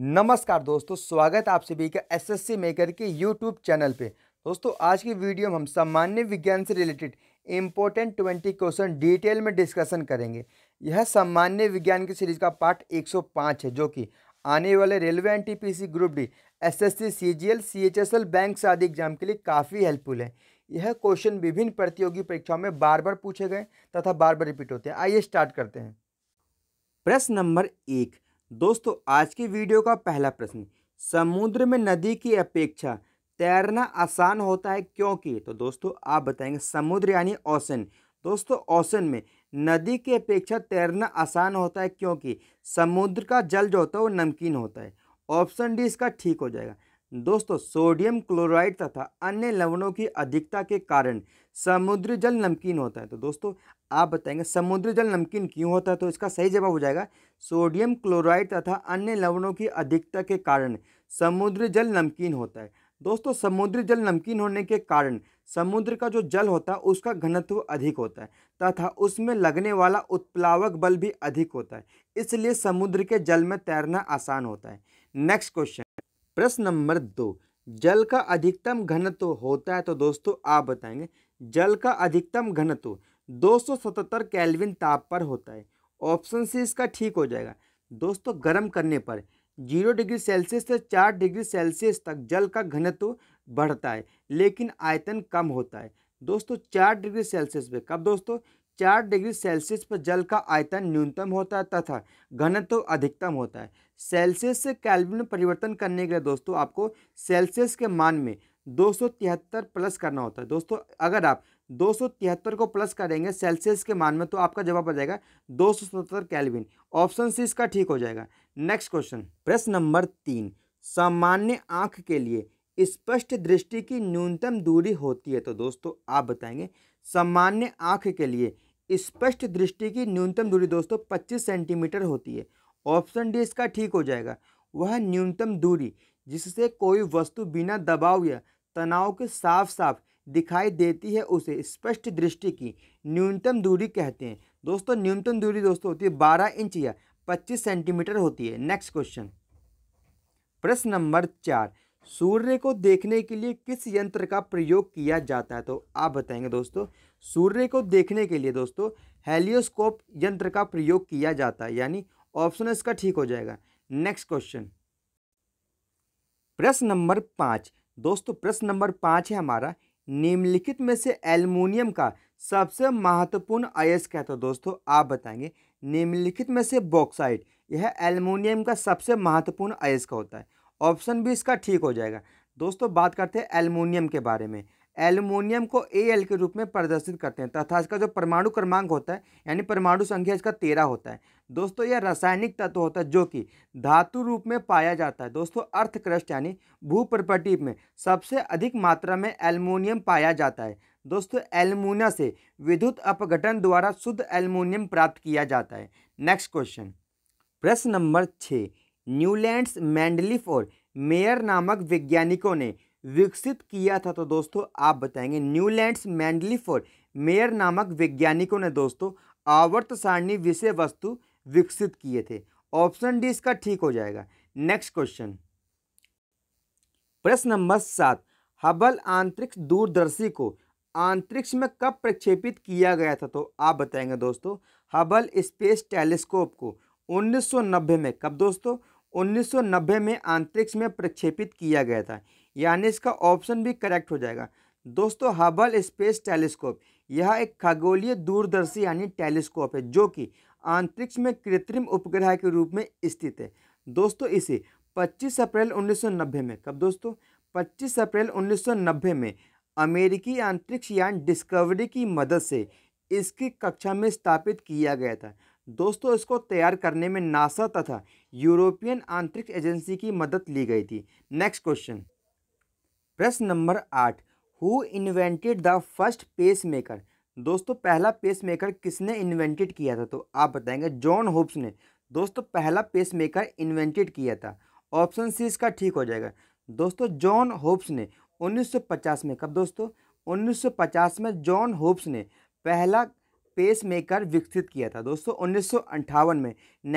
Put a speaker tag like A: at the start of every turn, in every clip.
A: नमस्कार दोस्तों स्वागत आप सभी का एसएससी मेकर के यूट्यूब चैनल पे दोस्तों आज की वीडियो में हम सामान्य विज्ञान से related important twenty question detail में डिस्कशन करेंगे यह सामान्य विज्ञान की सीरीज का पार्ट 105 है जो कि आने वाले railway N T group D S S C C G L C H S L bank आदि एग्जाम के लिए काफ़ी हेल्पफुल है यह क्वेश्चन विभिन्न प्रतियोगी परीक्षाओं में बार बार पूछे गए तथा बार बार रिपीट होते हैं आइए स्टार्ट करते हैं प्रश्न नंबर एक दोस्तों आज की वीडियो का पहला प्रश्न समुद्र में नदी की अपेक्षा तैरना आसान होता है क्योंकि तो दोस्तों आप बताएंगे समुद्र यानी ओसन दोस्तों ओसन में नदी की अपेक्षा तैरना आसान होता है क्योंकि समुद्र का जल जो होता है वो नमकीन होता है ऑप्शन डी इसका ठीक हो जाएगा दोस्तों सोडियम क्लोराइड तथा अन्य लवणों की अधिकता के कारण समुद्र जल नमकीन होता है तो दोस्तों आप बताएंगे समुद्र जल नमकीन क्यों होता है तो इसका सही जवाब हो जाएगा सोडियम क्लोराइड तथा अन्य लवणों की अधिकता के कारण समुद्र जल नमकीन होता है दोस्तों समुद्र जल नमकीन होने के कारण समुद्र का जो जल होता है उसका घनत्व अधिक होता है तथा उसमें लगने वाला उत्प्लावक बल भी अधिक होता है इसलिए समुद्र के जल में तैरना आसान होता है नेक्स्ट क्वेश्चन प्रश्न नंबर दो जल का अधिकतम घनत्व होता है तो दोस्तों आप बताएंगे जल का अधिकतम घनत्व 277 केल्विन ताप पर होता है ऑप्शन सी इसका ठीक हो जाएगा दोस्तों गर्म करने पर जीरो डिग्री सेल्सियस से चार डिग्री सेल्सियस तक जल का घनत्व बढ़ता है लेकिन आयतन कम होता है दोस्तों चार डिग्री सेल्सियस पे कब दोस्तों चार डिग्री सेल्सियस पर जल का आयतन न्यूनतम होता है तथा घनत्व तो अधिकतम होता है सेल्सियस से कैलविन में परिवर्तन करने के लिए दोस्तों आपको सेल्सियस के मान में दो प्लस करना होता है दोस्तों अगर आप दो को प्लस करेंगे सेल्सियस के मान में तो आपका जवाब आ जाएगा दो सौ ऑप्शन सी इसका ठीक हो जाएगा नेक्स्ट क्वेश्चन प्रश्न नंबर तीन सामान्य आँख के लिए स्पष्ट दृष्टि की न्यूनतम दूरी होती है तो दोस्तों आप बताएंगे सामान्य आँख के लिए स्पष्ट दृष्टि की न्यूनतम दूरी दोस्तों पच्चीस सेंटीमीटर होती है ऑप्शन डी इसका ठीक हो जाएगा वह न्यूनतम दूरी जिससे कोई वस्तु बिना दबाव या तनाव के साफ साफ दिखाई देती है उसे स्पष्ट दृष्टि की न्यूनतम दूरी कहते हैं दोस्तों न्यूनतम दूरी दोस्तों होती है बारह इंच या पच्चीस सेंटीमीटर होती है नेक्स्ट क्वेश्चन प्रश्न नंबर चार सूर्य को देखने के लिए किस यंत्र का प्रयोग किया जाता है तो आप बताएंगे दोस्तों सूर्य को देखने के लिए दोस्तों हेलियोस्कोप यंत्र का प्रयोग किया जाता है यानी ऑप्शन इसका ठीक हो जाएगा नेक्स्ट क्वेश्चन प्रश्न नंबर पाँच दोस्तों प्रश्न नंबर पाँच है हमारा निम्नलिखित में से एल्युमिनियम का सबसे महत्वपूर्ण अयस्क क्या तो दोस्तों आप बताएंगे निम्नलिखित में से बॉक्साइट यह एल्युमिनियम का सबसे महत्वपूर्ण का होता है ऑप्शन भी इसका ठीक हो जाएगा दोस्तों बात करते हैं एलमोनियम के बारे में एल्यूमिनियम को ए एल के रूप में प्रदर्शित करते हैं तथा इसका जो परमाणु क्रमांक होता है यानी परमाणु संख्या इसका तेरह होता है दोस्तों यह रासायनिक तत्व होता है जो कि धातु रूप में पाया जाता है दोस्तों अर्थक्रष्ट यानी यानी प्रपटी में सबसे अधिक मात्रा में एलमोनियम पाया जाता है दोस्तों एलमोनिया से विद्युत अपघटन द्वारा शुद्ध एलमोनियम प्राप्त किया जाता है नेक्स्ट क्वेश्चन प्रश्न नंबर छः न्यूलैंड्स मैंडलिफ और मेयर नामक वैज्ञानिकों ने विकसित किया था तो दोस्तों आप बताएंगे न्यूलैंड्स मैंडलिफ और मेयर नामक वैज्ञानिकों ने दोस्तों आवर्त सारणी विषय वस्तु विकसित किए थे ऑप्शन डी इसका ठीक हो जाएगा नेक्स्ट क्वेश्चन प्रश्न नंबर सात हबल आंतरिक्ष दूरदर्शी को अंतरिक्ष में कब प्रक्षेपित किया गया था तो आप बताएंगे दोस्तों हबल स्पेस टेलीस्कोप को 1990 में कब दोस्तों 1990 में अंतरिक्ष में प्रक्षेपित किया गया था यानी इसका ऑप्शन भी करेक्ट हो जाएगा दोस्तों हबल स्पेस टेलीस्कोप यह एक खगोलीय दूरदर्शी यानी टेलीस्कोप है जो कि अंतरिक्ष में कृत्रिम उपग्रह के रूप में स्थित है दोस्तों इसे 25 अप्रैल 1990 में कब दोस्तों 25 अप्रैल 1990 में अमेरिकी अंतरिक्ष यान डिस्कवरी की मदद से इसकी कक्षा में स्थापित किया गया था दोस्तों इसको तैयार करने में नासा तथा यूरोपियन आंतरिक एजेंसी की मदद ली गई थी नेक्स्ट क्वेश्चन प्रश्न नंबर आठ who invented the first pacemaker दोस्तों पहला पेस मेकर किसने इन्वेंटेड किया था तो आप बताएंगे जॉन होप्स ने दोस्तों पहला पेस मेकर इन्वेंटेड किया था ऑप्शन सी इसका ठीक हो जाएगा दोस्तों जॉन होप्स ने 1950 में कब दोस्तों 1950 में जॉन होप्स ने पहला पेसमेकर विकसित किया था दोस्तों उन्नीस में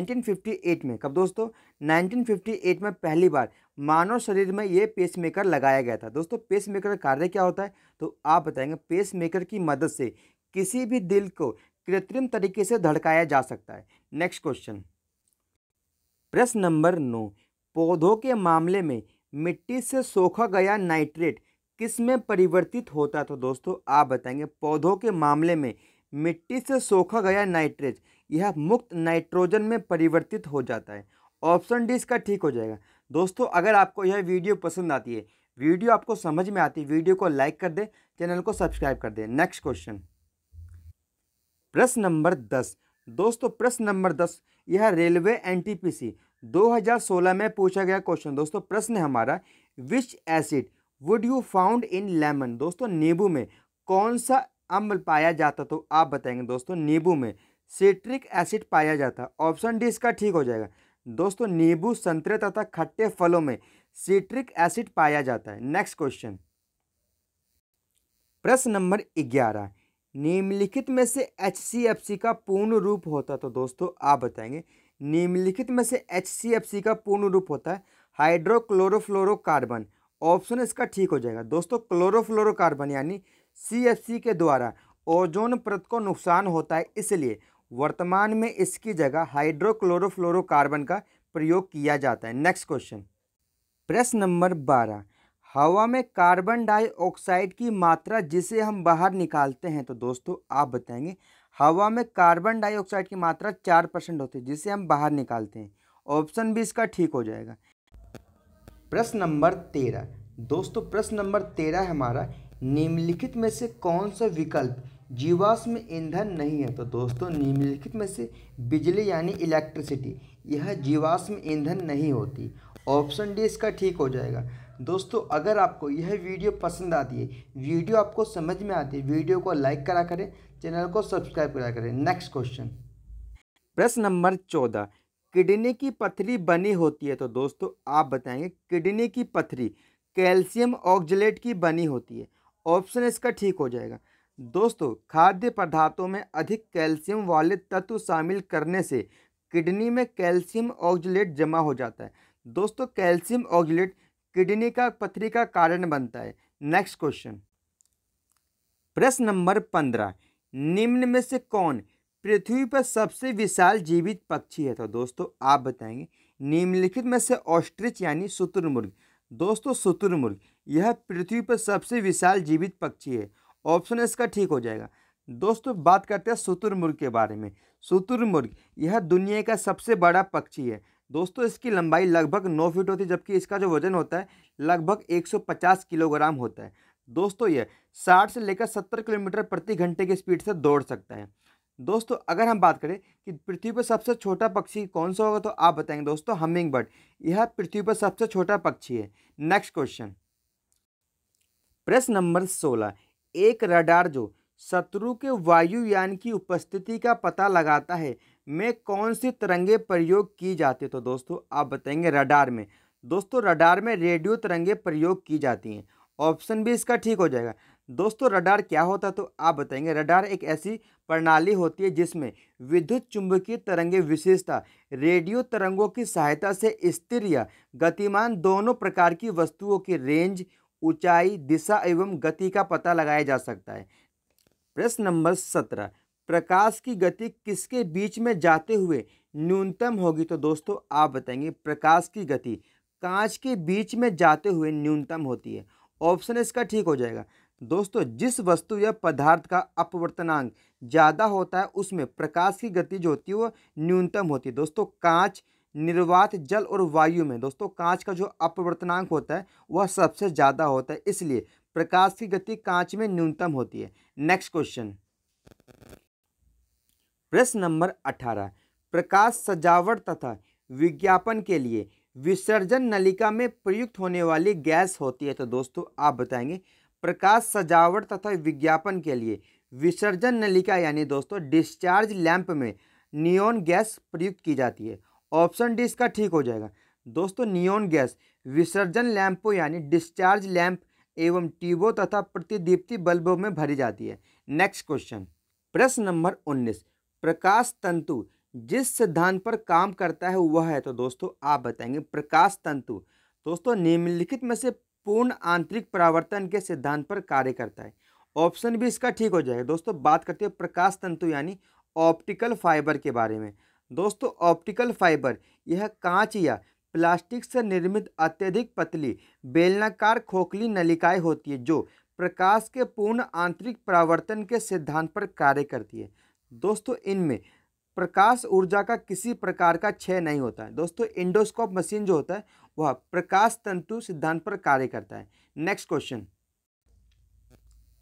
A: 1958 में कब दोस्तों 1958 में पहली बार मानव शरीर में ये पेसमेकर लगाया गया था दोस्तों पेसमेकर का कार्य क्या होता है तो आप बताएंगे मेकर की मदद से किसी भी दिल को कृत्रिम तरीके से धड़काया जा सकता है नेक्स्ट क्वेश्चन प्रश्न नंबर नौ पौधों के मामले में मिट्टी से सोखा गया नाइट्रेट किस में परिवर्तित होता है तो दोस्तों आप बताएंगे पौधों के मामले में मिट्टी से सोखा गया नाइट्रेज यह मुक्त नाइट्रोजन में परिवर्तित हो जाता है ऑप्शन डी इसका ठीक हो जाएगा दोस्तों अगर आपको यह वीडियो पसंद आती है वीडियो आपको समझ में आती है वीडियो को लाइक कर दे चैनल को सब्सक्राइब कर दें नेक्स्ट क्वेश्चन प्रश्न नंबर दस दोस्तों प्रश्न नंबर दस यह रेलवे एनटीपीसी 2016 में पूछा गया क्वेश्चन दोस्तों प्रश्न है हमारा which acid would you found in lemon दोस्तों नींबू में कौन सा अम्ल पाया जाता तो आप बताएंगे दोस्तों नींबू में सिट्रिक एसिड पाया जाता ऑप्शन डी इसका ठीक हो जाएगा दोस्तों नींबू संतरे तथा खट्टे फलों में सिट्रिक एसिड पाया जाता है नेक्स्ट क्वेश्चन प्रश्न नंबर ग्यारह निम्नलिखित में से एच सी एफ सी का पूर्ण रूप होता तो दोस्तों आप बताएंगे निम्नलिखित में से एच सी एफ सी का पूर्ण रूप होता है हाइड्रोक्लोरोफ्लोरोकार्बन ऑप्शन इसका ठीक हो जाएगा दोस्तों क्लोरोफ्लोरोकार्बन यानी सी के द्वारा ओजोन परत को नुकसान होता है इसलिए वर्तमान में इसकी जगह हाइड्रोक्लोरोफ्लोरोकार्बन का प्रयोग किया जाता है नेक्स्ट क्वेश्चन प्रश्न नंबर बारह हवा में कार्बन डाइऑक्साइड की मात्रा जिसे हम बाहर निकालते हैं तो दोस्तों आप बताएंगे हवा में कार्बन डाइऑक्साइड की मात्रा चार परसेंट होती है जिसे हम बाहर निकालते हैं ऑप्शन भी इसका ठीक हो जाएगा प्रश्न नंबर तेरह दोस्तों प्रश्न नंबर तेरह हमारा निम्नलिखित में से कौन सा विकल्प जीवाश्म ईंधन नहीं है तो दोस्तों निम्नलिखित में से बिजली यानी इलेक्ट्रिसिटी यह जीवाश्म ईंधन नहीं होती ऑप्शन डी इसका ठीक हो जाएगा दोस्तों अगर आपको यह वीडियो पसंद आती है वीडियो आपको समझ में आती है वीडियो को लाइक करा करें चैनल को सब्सक्राइब करा करें नेक्स्ट क्वेश्चन प्रश्न नंबर चौदह किडनी की पथरी बनी होती है तो दोस्तों आप बताएंगे किडनी की पथरी कैल्शियम ऑक्जलेट की बनी होती है ऑप्शन इसका ठीक हो जाएगा दोस्तों खाद्य पदार्थों में अधिक कैल्शियम वाले तत्व शामिल करने से किडनी में कैल्शियम ऑक्जलेट जमा हो जाता है दोस्तों कैल्शियम ऑक्जलेट किडनी का पथरी का कारण बनता है नेक्स्ट क्वेश्चन प्रश्न नंबर पंद्रह निम्न में से कौन पृथ्वी पर सबसे विशाल जीवित पक्षी है तो दोस्तों आप बताएंगे निम्नलिखित में से ऑस्ट्रिच यानी शुतुरमुर्ग दोस्तों शुतुरमुर्ग यह पृथ्वी पर सबसे विशाल जीवित पक्षी है ऑप्शन इसका ठीक हो जाएगा दोस्तों बात करते हैं शुतुरमुर्ग के बारे में शुतुरमुर्ग यह दुनिया का सबसे बड़ा पक्षी है दोस्तों इसकी लंबाई लगभग नौ फीट होती है जबकि इसका जो वजन होता है लगभग 150 किलोग्राम होता है दोस्तों यह 60 से लेकर 70 किलोमीटर प्रति घंटे की स्पीड से दौड़ सकता है दोस्तों अगर हम बात करें कि पृथ्वी पर सबसे छोटा पक्षी कौन सा होगा तो आप बताएंगे दोस्तों हमिंग बर्ड यह पृथ्वी पर सबसे छोटा पक्षी है नेक्स्ट क्वेश्चन प्रश्न नंबर सोलह एक रडार जो शत्रु के वायुयान की उपस्थिति का पता लगाता है में कौन सी तरंगे प्रयोग की जाती तो दोस्तों आप बताएंगे रडार में दोस्तों रडार में रेडियो तरंगे प्रयोग की जाती हैं ऑप्शन भी इसका ठीक हो जाएगा दोस्तों रडार क्या होता तो आप बताएंगे रडार एक ऐसी प्रणाली होती है जिसमें विद्युत चुंबकीय तरंगे विशेषता रेडियो तरंगों की सहायता से स्थिर या गतिमान दोनों प्रकार की वस्तुओं की रेंज ऊंचाई दिशा एवं गति का पता लगाया जा सकता है प्रश्न नंबर सत्रह प्रकाश की गति किसके बीच में जाते हुए न्यूनतम होगी तो दोस्तों आप बताएंगे प्रकाश की गति कांच के बीच में जाते हुए न्यूनतम होती है ऑप्शन इसका ठीक हो जाएगा दोस्तों जिस वस्तु या पदार्थ का अपवर्तनांक ज़्यादा होता है उसमें प्रकाश की गति जो होती है वो न्यूनतम होती है दोस्तों कांच निर्वात जल और वायु में दोस्तों कांच का जो अपवर्तनांक होता है वह सबसे ज़्यादा होता है इसलिए प्रकाश की गति कांच में न्यूनतम होती है नेक्स्ट क्वेश्चन प्रश्न नंबर अठारह प्रकाश सजावट तथा विज्ञापन के लिए विसर्जन नलिका में प्रयुक्त होने वाली गैस होती है तो दोस्तों आप बताएंगे प्रकाश सजावट तथा विज्ञापन के लिए विसर्जन नलिका यानी दोस्तों डिस्चार्ज लैंप में नियोन गैस प्रयुक्त की जाती है ऑप्शन डी इसका ठीक हो जाएगा दोस्तों नियोन गैस विसर्जन लैंपों यानी डिस्चार्ज लैंप एवं ट्यूबों तथा प्रतिदीप्ति बल्बों में भरी जाती है नेक्स्ट क्वेश्चन प्रश्न नंबर उन्नीस प्रकाश तंतु जिस सिद्धांत पर काम करता है वह है तो दोस्तों आप बताएंगे प्रकाश तंतु दोस्तों निम्नलिखित में से पूर्ण आंतरिक परावर्तन के सिद्धांत पर कार्य करता है ऑप्शन भी इसका ठीक हो जाएगा दोस्तों बात करते हैं प्रकाश तंतु यानी ऑप्टिकल फाइबर के बारे में दोस्तों ऑप्टिकल फाइबर यह कांच या प्लास्टिक से निर्मित अत्यधिक पतली बेलनाकार खोखली नलिकाएं होती है जो प्रकाश के पूर्ण आंतरिक परावर्तन के सिद्धांत पर कार्य करती है दोस्तों इनमें प्रकाश ऊर्जा का किसी प्रकार का क्षय नहीं होता है दोस्तों इंडोस्कोप मशीन जो होता है वह प्रकाश तंतु सिद्धांत पर कार्य करता है नेक्स्ट क्वेश्चन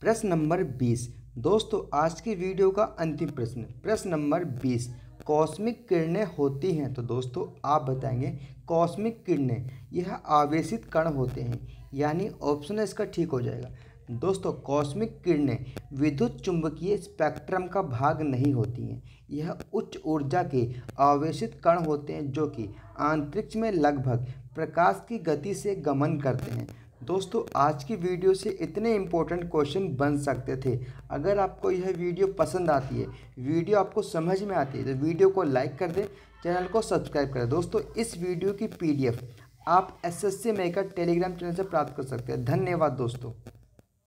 A: प्रश्न नंबर बीस दोस्तों आज की वीडियो का अंतिम प्रश्न प्रश्न नंबर बीस कॉस्मिक किरणें होती हैं तो दोस्तों आप बताएंगे कॉस्मिक किरणें यह आवेशित कण होते हैं यानी ऑप्शन इसका ठीक हो जाएगा दोस्तों कॉस्मिक किरणें विद्युत चुंबकीय स्पेक्ट्रम का भाग नहीं होती हैं यह उच्च ऊर्जा के आवेशित कण होते हैं जो कि अंतरिक्ष में लगभग प्रकाश की गति से गमन करते हैं दोस्तों आज की वीडियो से इतने इम्पोर्टेंट क्वेश्चन बन सकते थे अगर आपको यह वीडियो पसंद आती है वीडियो आपको समझ में आती है तो वीडियो को लाइक कर दें चैनल को सब्सक्राइब करें दोस्तों इस वीडियो की पीडीएफ आप एसएससी मेकर टेलीग्राम चैनल से प्राप्त कर सकते हैं धन्यवाद दोस्तों